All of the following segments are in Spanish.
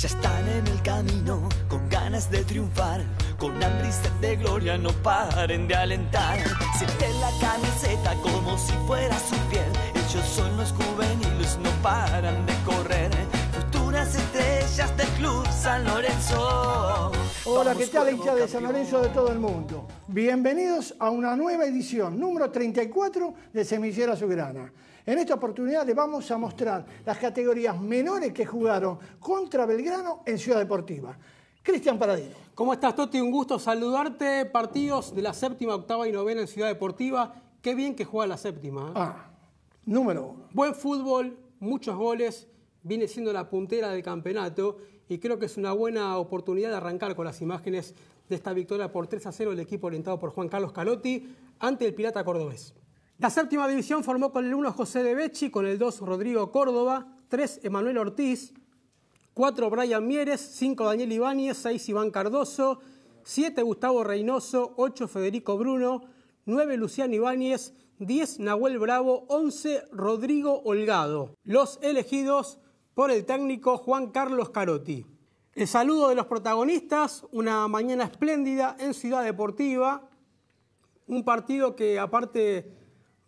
Ya están en el camino, con ganas de triunfar, con hambre de gloria, no paren de alentar. Siente la camiseta como si fuera su piel, ellos son los juveniles, no paran de correr. Futuras estrellas del Club San Lorenzo. Hola, ¿qué tal hincha de San Lorenzo de todo el mundo? Bienvenidos a una nueva edición, número 34 de Semillera Sugrana. En esta oportunidad les vamos a mostrar las categorías menores que jugaron contra Belgrano en Ciudad Deportiva. Cristian Paradino. ¿Cómo estás, Toti? Un gusto saludarte. Partidos de la séptima, octava y novena en Ciudad Deportiva. Qué bien que juega la séptima. ¿eh? Ah, número uno. Buen fútbol, muchos goles. Viene siendo la puntera del campeonato y creo que es una buena oportunidad de arrancar con las imágenes de esta victoria por 3 a 0 el equipo orientado por Juan Carlos Calotti ante el Pirata Cordobés. La séptima división formó con el 1 José de Becci, con el 2 Rodrigo Córdoba, 3 Emanuel Ortiz, 4 Brian Mieres, 5 Daniel Ibáñez, 6 Iván Cardoso, 7 Gustavo Reynoso, 8 Federico Bruno, 9 Luciano Ibáñez, 10 Nahuel Bravo, 11 Rodrigo Holgado. Los elegidos por el técnico Juan Carlos Carotti. El saludo de los protagonistas, una mañana espléndida en Ciudad Deportiva, un partido que aparte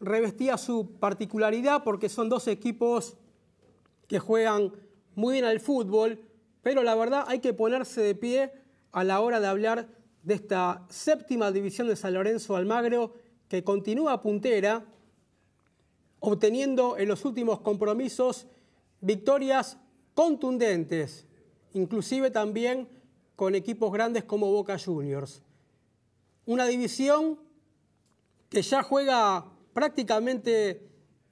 revestía su particularidad porque son dos equipos que juegan muy bien al fútbol, pero la verdad hay que ponerse de pie a la hora de hablar de esta séptima división de San Lorenzo Almagro que continúa puntera, obteniendo en los últimos compromisos victorias contundentes inclusive también con equipos grandes como Boca Juniors. Una división que ya juega prácticamente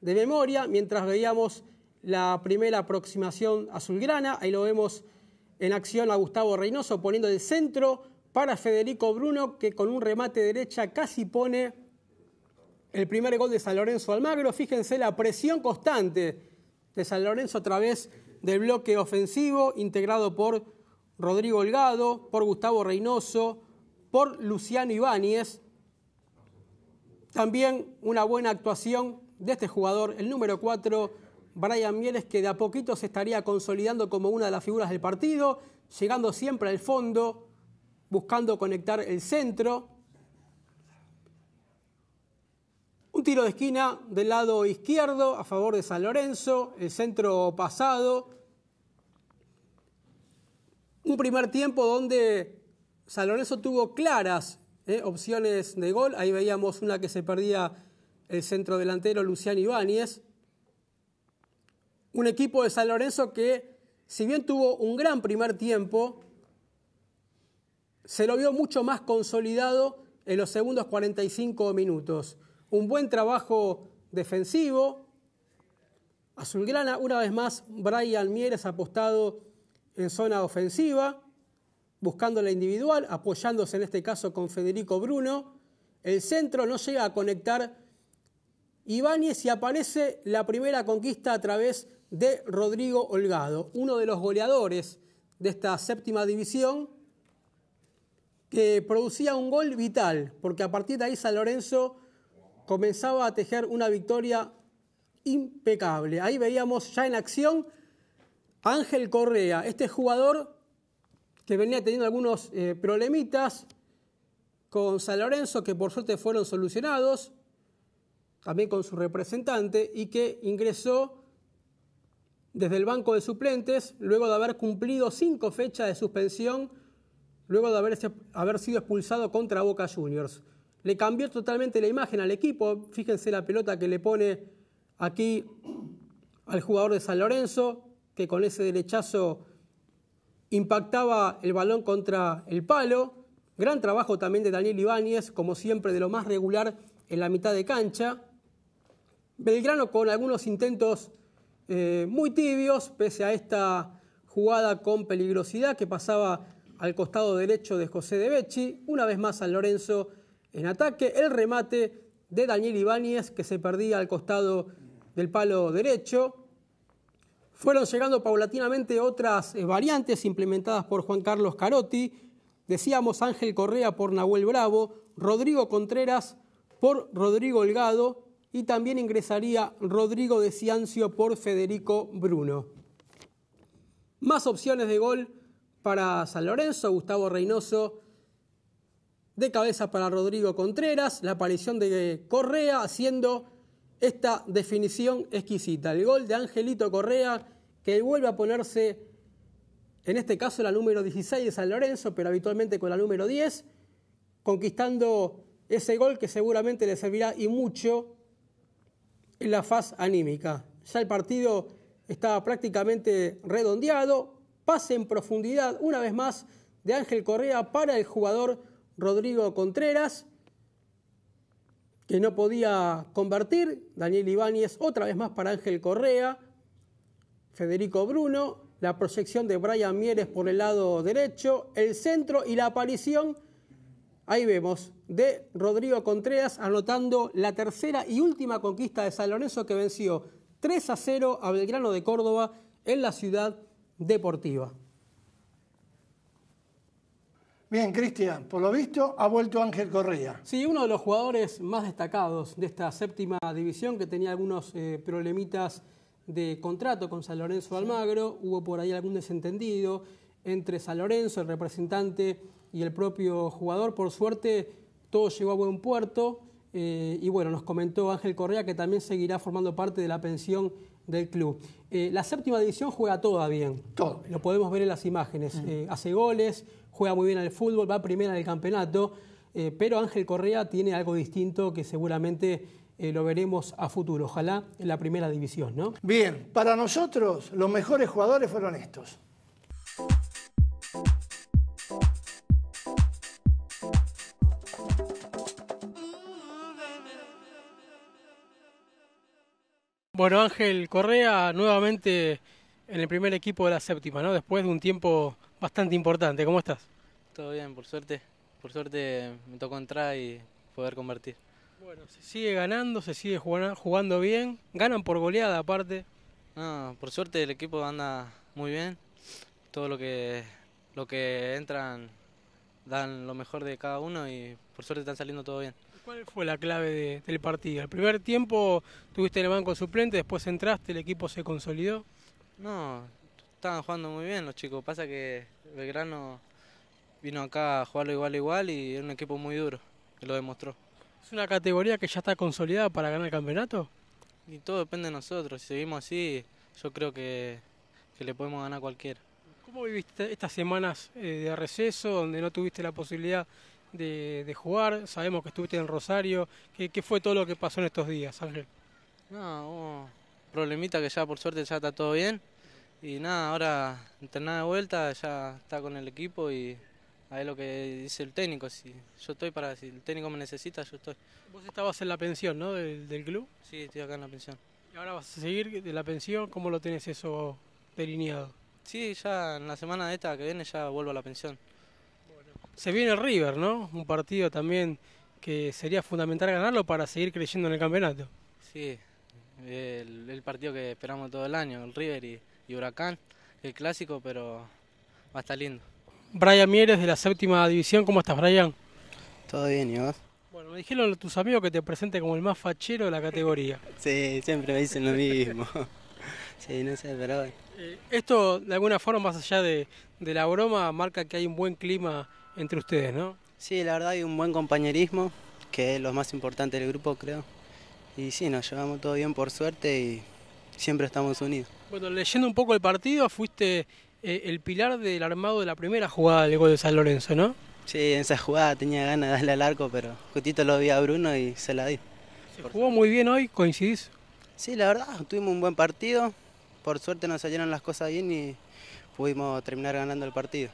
de memoria, mientras veíamos la primera aproximación azulgrana, ahí lo vemos en acción a Gustavo Reynoso poniendo el centro para Federico Bruno, que con un remate derecha casi pone el primer gol de San Lorenzo Almagro. Fíjense la presión constante de San Lorenzo a través del bloque ofensivo, integrado por Rodrigo Holgado, por Gustavo Reynoso, por Luciano Ibáñez. También una buena actuación de este jugador, el número 4, Brian Mieles, que de a poquito se estaría consolidando como una de las figuras del partido, llegando siempre al fondo, buscando conectar el centro. Un tiro de esquina del lado izquierdo a favor de San Lorenzo, el centro pasado. Un primer tiempo donde San Lorenzo tuvo claras eh, opciones de gol. Ahí veíamos una que se perdía el centro delantero Luciano Ibáñez. Un equipo de San Lorenzo que, si bien tuvo un gran primer tiempo, se lo vio mucho más consolidado en los segundos 45 minutos un buen trabajo defensivo. Azulgrana, una vez más, Brian Mieres apostado en zona ofensiva, buscando la individual, apoyándose en este caso con Federico Bruno. El centro no llega a conectar Ibáñez y aparece la primera conquista a través de Rodrigo Holgado, uno de los goleadores de esta séptima división, que producía un gol vital, porque a partir de ahí San Lorenzo comenzaba a tejer una victoria impecable. Ahí veíamos ya en acción Ángel Correa, este jugador que venía teniendo algunos eh, problemitas con San Lorenzo, que por suerte fueron solucionados, también con su representante, y que ingresó desde el banco de suplentes, luego de haber cumplido cinco fechas de suspensión, luego de haber sido expulsado contra Boca Juniors. Le cambió totalmente la imagen al equipo. Fíjense la pelota que le pone aquí al jugador de San Lorenzo, que con ese derechazo impactaba el balón contra el palo. Gran trabajo también de Daniel Ibáñez, como siempre, de lo más regular en la mitad de cancha. Belgrano con algunos intentos eh, muy tibios, pese a esta jugada con peligrosidad que pasaba al costado derecho de José de Becci. Una vez más San Lorenzo en ataque, el remate de Daniel Ibáñez que se perdía al costado del palo derecho. Fueron llegando paulatinamente otras eh, variantes implementadas por Juan Carlos Carotti. Decíamos Ángel Correa por Nahuel Bravo, Rodrigo Contreras por Rodrigo Holgado y también ingresaría Rodrigo de Ciancio por Federico Bruno. Más opciones de gol para San Lorenzo, Gustavo Reynoso de cabeza para Rodrigo Contreras, la aparición de Correa haciendo esta definición exquisita. El gol de Angelito Correa que vuelve a ponerse, en este caso la número 16 de San Lorenzo, pero habitualmente con la número 10, conquistando ese gol que seguramente le servirá y mucho en la faz anímica. Ya el partido está prácticamente redondeado, pase en profundidad una vez más de Ángel Correa para el jugador Rodrigo Contreras, que no podía convertir, Daniel Ibáñez otra vez más para Ángel Correa, Federico Bruno, la proyección de Brian Mieres por el lado derecho, el centro y la aparición, ahí vemos, de Rodrigo Contreras anotando la tercera y última conquista de San Lorenzo que venció 3 a 0 a Belgrano de Córdoba en la ciudad deportiva. Bien, Cristian, por lo visto ha vuelto Ángel Correa. Sí, uno de los jugadores más destacados de esta séptima división que tenía algunos eh, problemitas de contrato con San Lorenzo Almagro, hubo por ahí algún desentendido entre San Lorenzo, el representante y el propio jugador. Por suerte, todo llegó a buen puerto eh, y bueno, nos comentó Ángel Correa que también seguirá formando parte de la pensión del club. Eh, la séptima división juega toda bien. Todo. Lo podemos ver en las imágenes. Eh, hace goles, juega muy bien al fútbol, va primera en el campeonato. Eh, pero Ángel Correa tiene algo distinto que seguramente lo veremos a futuro. Ojalá en la primera división, ¿no? Bien, para nosotros los mejores jugadores fueron estos. Bueno, Ángel Correa nuevamente en el primer equipo de la séptima, ¿no? Después de un tiempo bastante importante. ¿Cómo estás? Todo bien, por suerte. Por suerte me tocó entrar y poder convertir. Bueno, se sigue ganando, se sigue jugando bien. Ganan por goleada aparte. por suerte el equipo anda muy bien. Todo lo que, lo que entran dan lo mejor de cada uno y por suerte están saliendo todo bien. ¿Cuál fue la clave del partido? ¿El primer tiempo tuviste el banco suplente, después entraste, el equipo se consolidó? No, estaban jugando muy bien los chicos. Pasa que Belgrano vino acá a jugarlo igual igual y era un equipo muy duro, que lo demostró. ¿Es una categoría que ya está consolidada para ganar el campeonato? Y todo depende de nosotros. Si seguimos así, yo creo que, que le podemos ganar a cualquiera. ¿Cómo viviste estas semanas eh, de receso, donde no tuviste la posibilidad de, jugar. Sabemos que estuviste en Rosario. ¿Qué, fue todo lo que pasó en estos días, Ángel? No, hubo problemita que ya por suerte ya está todo bien. Y nada, ahora Entrenada de vuelta, ya está con el equipo y ahí lo que dice el técnico. Si yo estoy para, si el técnico me necesita, yo estoy. Vos estabas en la pensión, ¿no? Del, club. Sí, estoy acá en la pensión. ¿Y ahora vas a seguir de la pensión? ¿Cómo lo tienes eso delineado? Sí, ya en la semana de esta que viene ya vuelvo a la pensión. Se viene el River, ¿no? Un partido también que sería fundamental ganarlo para seguir creyendo en el campeonato. Sí, el, partido que esperamos todo el año, el River y, Huracán, el clásico, pero va a estar lindo. Brian Mieres de la séptima división, ¿cómo estás Brian? Todo bien, ¿y vos? Bueno, me dijeron tus amigos que te presente como el más fachero de la categoría. sí, siempre me dicen lo mismo. sí, no sé, pero... Eh, esto de alguna forma, más allá de, de la broma, marca que hay un buen clima entre ustedes, ¿no? Sí, la verdad hay un buen compañerismo, que es lo más importante del grupo, creo. Y sí, nos llevamos todo bien por suerte y siempre estamos unidos. Bueno, leyendo un poco el partido, fuiste eh, el pilar del armado de la primera jugada del gol de San Lorenzo, ¿no? Sí, en esa jugada tenía ganas de darle al arco, pero justito lo vi a Bruno y se la di. jugó muy bien hoy, ¿coincidís? Sí, la verdad, tuvimos un buen partido. Por suerte nos salieron las cosas bien y pudimos terminar ganando el partido.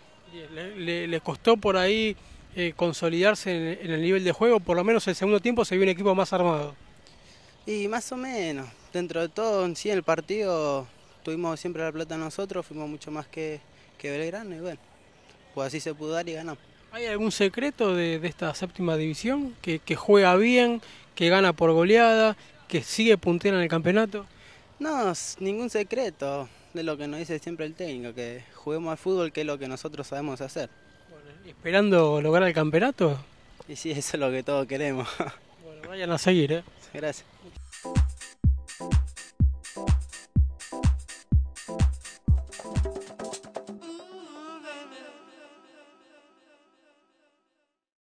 Le, costó por ahí eh, consolidarse en, el nivel de juego, por lo menos el segundo tiempo se vio un equipo más armado. Y más o menos, dentro de todo, en sí, el partido tuvimos siempre la plata nosotros, fuimos mucho más que, que Belgrano y bueno, pues así se pudo dar y ganamos. ¿Hay algún secreto de, esta séptima división? Que, que juega bien, que gana por goleada, que sigue puntera en el campeonato? No, ningún secreto. De lo que nos dice siempre el técnico, que juguemos al fútbol, que es lo que nosotros sabemos hacer. ¿Esperando lograr el campeonato? Y sí, eso es lo que todos queremos. Bueno, vayan a seguir, ¿eh? Gracias.